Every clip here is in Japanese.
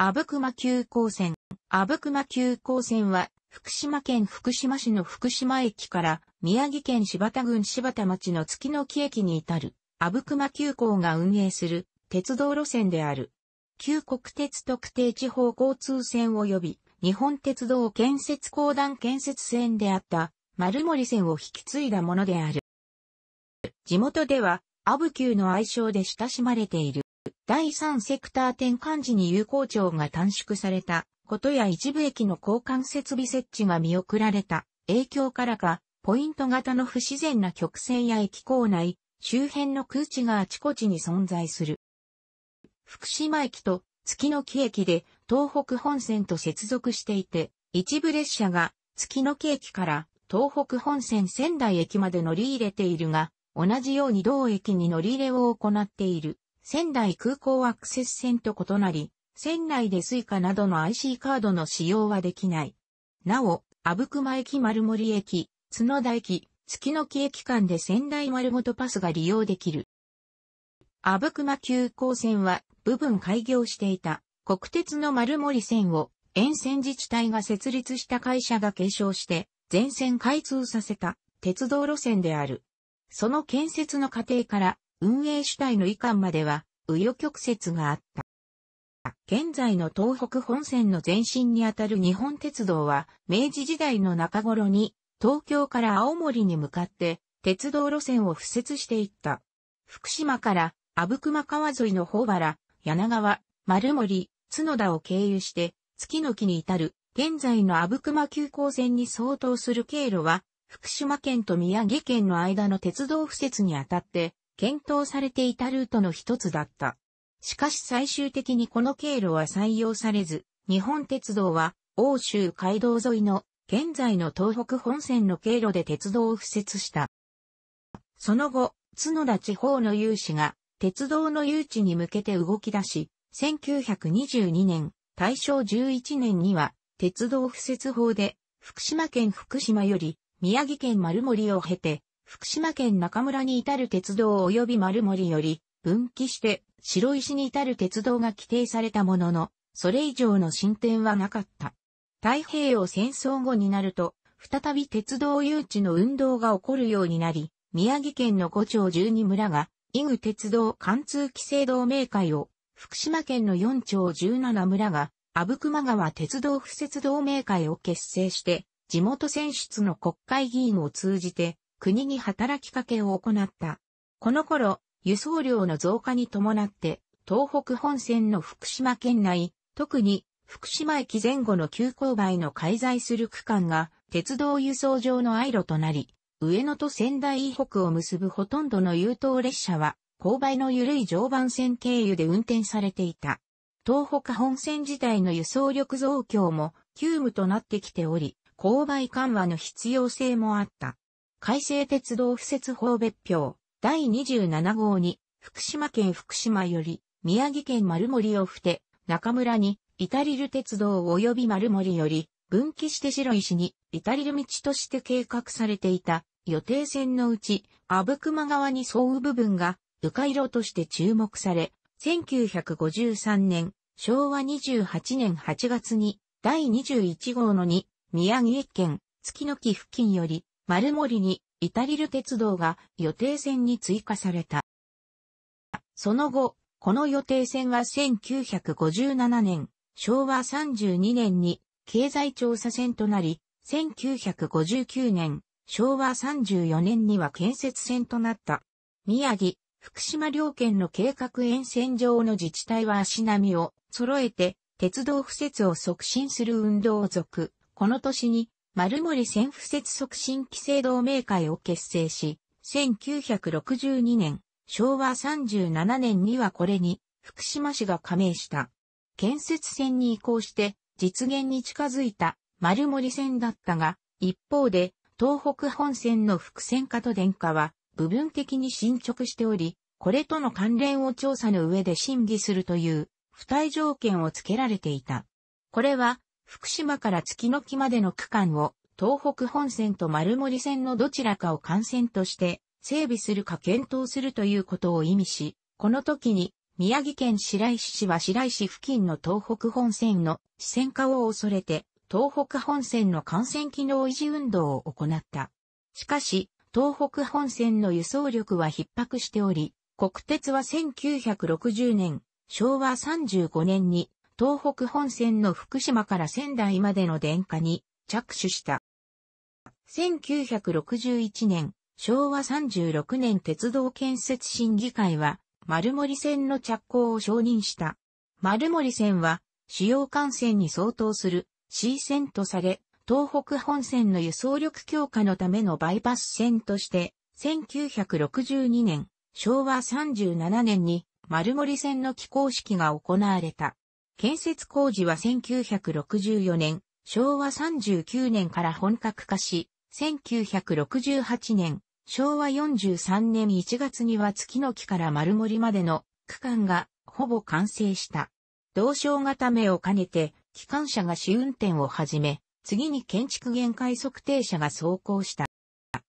阿武隈急行線。阿武隈急行線は、福島県福島市の福島駅から、宮城県柴田郡柴田町の月の木駅に至る、阿武隈急行が運営する、鉄道路線である。旧国鉄特定地方交通線及び、日本鉄道建設公団建設線であった、丸森線を引き継いだものである。地元では、阿武急の愛称で親しまれている。第三セクター転換時に有効長が短縮されたことや一部駅の交換設備設置が見送られた影響からか、ポイント型の不自然な曲線や駅構内、周辺の空地があちこちに存在する。福島駅と月の木駅で東北本線と接続していて、一部列車が月の木駅から東北本線仙台駅まで乗り入れているが、同じように同駅に乗り入れを行っている。仙台空港アクセス線と異なり、船内でスイカなどの IC カードの使用はできない。なお、阿武隈駅丸森駅、角田駅、月の木駅間で仙台丸ごとパスが利用できる。阿武隈急行線は部分開業していた国鉄の丸森線を沿線自治体が設立した会社が継承して全線開通させた鉄道路線である。その建設の過程から運営主体の遺憾までは、紆余曲折があった。現在の東北本線の前身にあたる日本鉄道は、明治時代の中頃に、東京から青森に向かって、鉄道路線を敷設していった。福島から、阿武隈川沿いの方原、柳川、丸森、角田を経由して、月の木に至る、現在の阿武隈急行線に相当する経路は、福島県と宮城県の間の鉄道敷設にあたって、検討されていたルートの一つだった。しかし最終的にこの経路は採用されず、日本鉄道は欧州街道沿いの現在の東北本線の経路で鉄道を敷設した。その後、角田地方の有志が鉄道の誘致に向けて動き出し、1922年、大正11年には鉄道敷設法で福島県福島より宮城県丸森を経て福島県中村に至る鉄道及び丸森より分岐して白石に至る鉄道が規定されたものの、それ以上の進展はなかった。太平洋戦争後になると、再び鉄道誘致の運動が起こるようになり、宮城県の五町12村が、イグ鉄道貫通規制同盟会を、福島県の4町17村が、阿武隈川鉄道敷設同盟会を結成して、地元選出の国会議員を通じて、国に働きかけを行った。この頃、輸送量の増加に伴って、東北本線の福島県内、特に福島駅前後の急勾配の介在する区間が鉄道輸送上のアイロとなり、上野と仙台以北を結ぶほとんどの優等列車は、勾配の緩い常磐線経由で運転されていた。東北本線自体の輸送力増強も急務となってきており、勾配緩和の必要性もあった。海正鉄道敷設法別表第27号に福島県福島より宮城県丸森をふて中村にイタリル鉄道及び丸森より分岐して白石にイタリル道として計画されていた予定線のうち阿武隈川に沿う部分が迂回路として注目され1953年昭和28年8月に第21号の2宮城県月の木付近より丸森にイタリル鉄道が予定線に追加された。その後、この予定線は1957年、昭和32年に経済調査線となり、1959年、昭和34年には建設線となった。宮城、福島両県の計画沿線上の自治体は足並みを揃えて、鉄道敷設を促進する運動を続、この年に丸森線付設促進規制同盟会を結成し、1962年、昭和37年にはこれに福島市が加盟した。建設線に移行して実現に近づいた丸森線だったが、一方で東北本線の伏線化と電化は部分的に進捗しており、これとの関連を調査の上で審議するという付帯条件を付けられていた。これは福島から月の木までの区間を、東北本線と丸森線のどちらかを幹線として、整備するか検討するということを意味し、この時に、宮城県白石市は白石付近の東北本線の支線化を恐れて、東北本線の幹線機能維持運動を行った。しかし、東北本線の輸送力は逼迫しており、国鉄は1960年、昭和35年に東北本線の福島から仙台までの電化に着手した。1961年、昭和36年鉄道建設審議会は、丸森線の着工を承認した。丸森線は、主要幹線に相当する C 線とされ、東北本線の輸送力強化のためのバイパス線として、1962年、昭和37年に丸森線の起工式が行われた。建設工事は1964年、昭和39年から本格化し、1968年、昭和43年1月には月の木から丸森までの区間がほぼ完成した。同省固めを兼ねて、機関車が試運転を始め、次に建築限界測定車が走行した。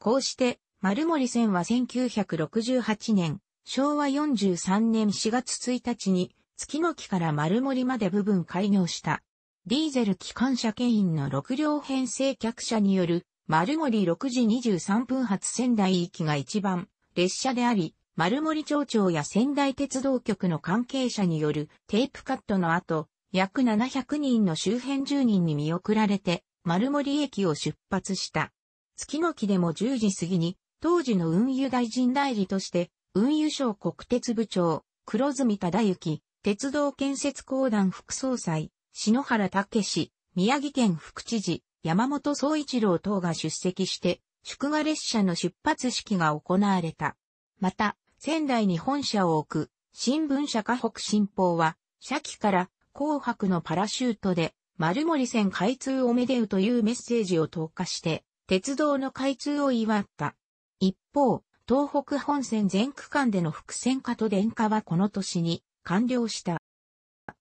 こうして、丸森線は1968年、昭和43年4月1日に月の木から丸森まで部分開業した。ディーゼル機関車牽引の6両編成客車による丸森6時23分発仙台行きが一番列車であり、丸森町長や仙台鉄道局の関係者によるテープカットの後、約700人の周辺住人に見送られて、丸森駅を出発した。月の木でも10時過ぎに、当時の運輸大臣代理として、運輸省国鉄部長、黒住忠之、鉄道建設公団副総裁、篠原武宮城県副知事、山本総一郎等が出席して、祝賀列車の出発式が行われた。また、仙台に本社を置く、新聞社河北新報は、社機から紅白のパラシュートで丸森線開通おめでうというメッセージを投下して、鉄道の開通を祝った。一方、東北本線全区間での伏線化と電化はこの年に完了した。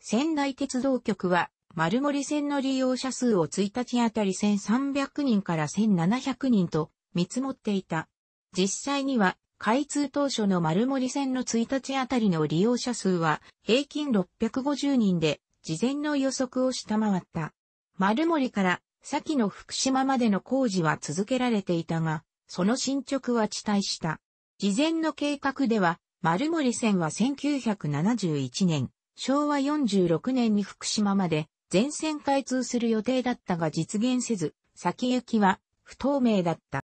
仙台鉄道局は、丸森線の利用者数を1日あたり1300人から1700人と見積もっていた。実際には、開通当初の丸森線の1日あたりの利用者数は平均650人で事前の予測を下回った。丸森から先の福島までの工事は続けられていたが、その進捗は遅滞した。事前の計画では丸森線は1971年、昭和46年に福島まで全線開通する予定だったが実現せず、先行きは不透明だった。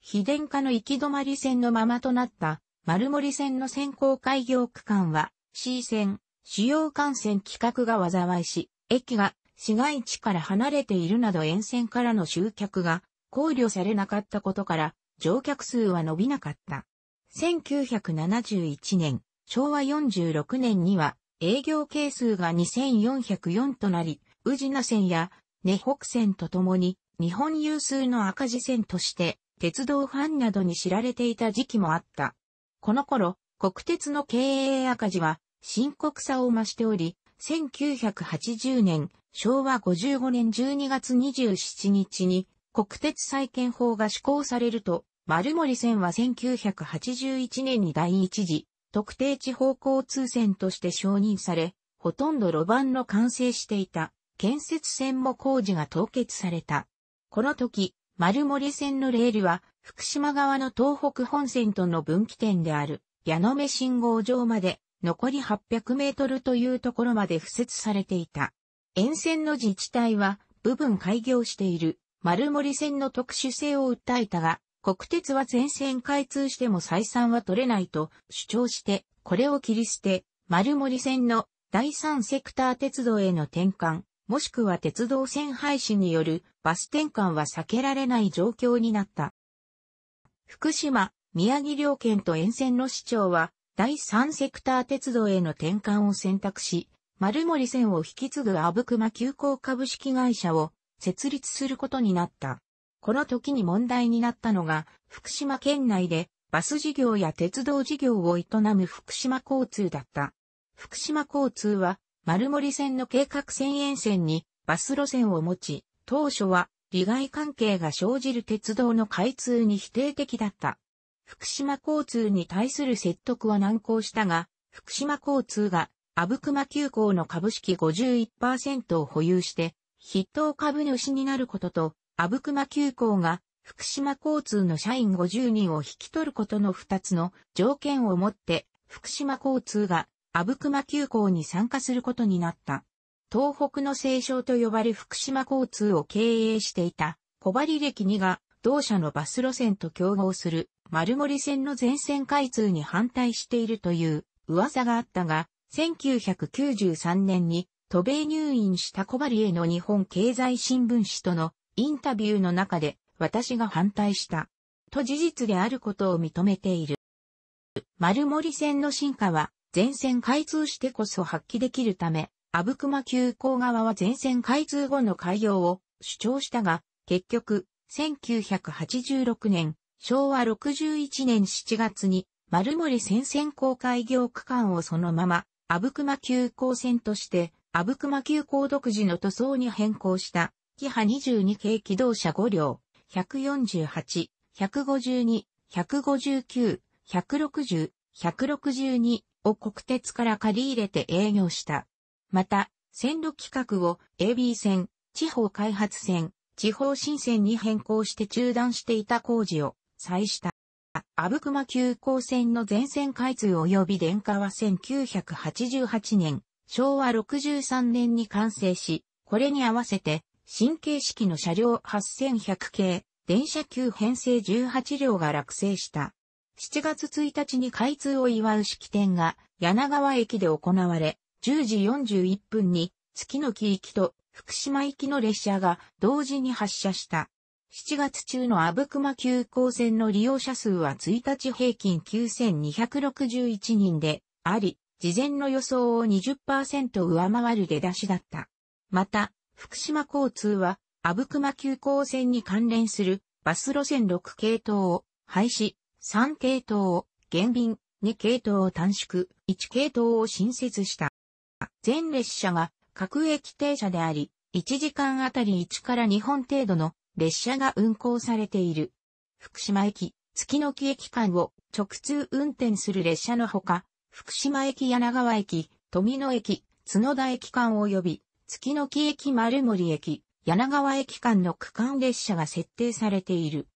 非電化の行き止まり線のままとなった丸森線の先行開業区間は C 線、主要幹線規格が災いし、駅が市街地から離れているなど沿線からの集客が考慮されなかったことから乗客数は伸びなかった。1971年、昭和46年には営業係数が2404となり、宇品線や根北線とともに日本有数の赤字線として鉄道ファンなどに知られていた時期もあった。この頃、国鉄の経営赤字は深刻さを増しており、1980年、昭和55年12月27日に国鉄再建法が施行されると、丸森線は1981年に第一次特定地方交通線として承認され、ほとんど路盤の完成していた建設線も工事が凍結された。この時、丸森線のレールは福島側の東北本線との分岐点である矢野目信号場まで残り800メートルというところまで付設されていた。沿線の自治体は部分開業している丸森線の特殊性を訴えたが、国鉄は全線開通しても採算は取れないと主張して、これを切り捨て、丸森線の第三セクター鉄道への転換、もしくは鉄道線廃止によるバス転換は避けられない状況になった。福島、宮城両県と沿線の市長は、第三セクター鉄道への転換を選択し、丸森線を引き継ぐ阿武隈急行株式会社を設立することになった。この時に問題になったのが、福島県内でバス事業や鉄道事業を営む福島交通だった。福島交通は丸森線の計画線沿線にバス路線を持ち、当初は利害関係が生じる鉄道の開通に否定的だった。福島交通に対する説得は難航したが、福島交通が阿武隈急行の株式51%を保有して、筆頭株主になることと、阿武隈急行が福島交通の社員50人を引き取ることの2つの条件をもって福島交通が阿武隈急行に参加することになった。東北の清少と呼ばれ福島交通を経営していた小針歴2が同社のバス路線と競合する丸森線の全線開通に反対しているという噂があったが、1993年に都米入院した小針への日本経済新聞紙とのインタビューの中で私が反対した。と事実であることを認めている。丸森線の進化は全線開通してこそ発揮できるため、阿武隈急行側は全線開通後の開業を主張したが、結局、1986年、昭和61年7月に丸森線線公開業区間をそのまま、阿武隈急行線として、阿武隈急行独自の塗装に変更したキハ22系機動車5両、148、152、159、160、162を国鉄から借り入れて営業した。また、線路規格を AB 線、地方開発線、地方新線に変更して中断していた工事を再した。阿武隈急行線の全線開通及び電化は1988年、昭和63年に完成し、これに合わせて新形式の車両8100系、電車級編成18両が落成した。7月1日に開通を祝う式典が柳川駅で行われ、10時41分に月の木行きと福島行きの列車が同時に発車した。7月中の阿武隈急行線の利用者数は1日平均9261人であり、事前の予想を20%上回る出だしだった。また、福島交通は、阿武隈急行線に関連するバス路線6系統を廃止、3系統を減便、2系統を短縮、1系統を新設した。全列車が各駅停車であり、1時間あたり1から2本程度の列車が運行されている。福島駅、月の木駅間を直通運転する列車のほか、福島駅柳川駅、富野駅、角田駅間及び月の木駅丸森駅、柳川駅間の区間列車が設定されている。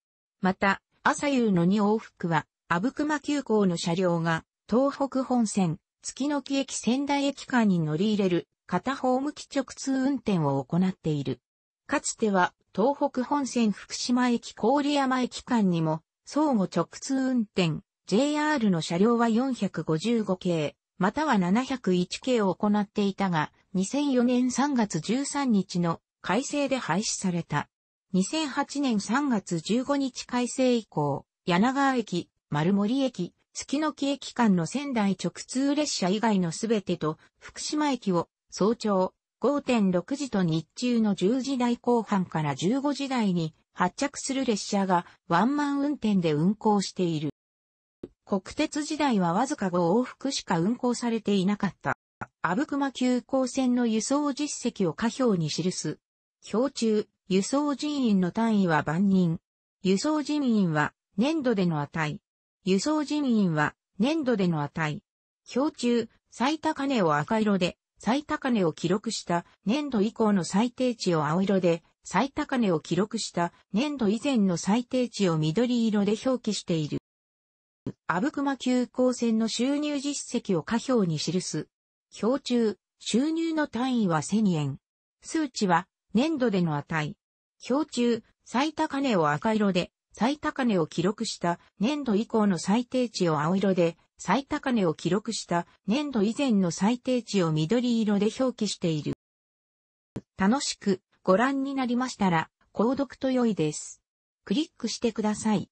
また、朝夕の2往復は、阿武隈急行の車両が、東北本線、月の木駅仙台駅間に乗り入れる、片方向き直通運転を行っている。かつては、東北本線福島駅郡山駅間にも、相互直通運転、JR の車両は455系、または701系を行っていたが、2004年3月13日の改正で廃止された。2008年3月15日改正以降、柳川駅、丸森駅、月の木駅間の仙台直通列車以外のすべてと、福島駅を早朝5.6時と日中の10時台後半から15時台に発着する列車がワンマン運転で運行している。国鉄時代はわずか5往復しか運行されていなかった。阿武隈急行線の輸送実績を下表に記す。表中、輸送人員の単位は万人。輸送人員は年度での値。輸送人員は年度での値。表中、最高値を赤色で、最高値を記録した年度以降の最低値を青色で、最高値を記録した年度以前の最低値を緑色で表記している。阿武隈急行線の収入実績を下表に記す。標中、収入の単位は1000円。数値は年度での値。標中、最高値を赤色で、最高値を記録した年度以降の最低値を青色で、最高値を記録した年度以前の最低値を緑色で表記している。楽しくご覧になりましたら、購読と良いです。クリックしてください。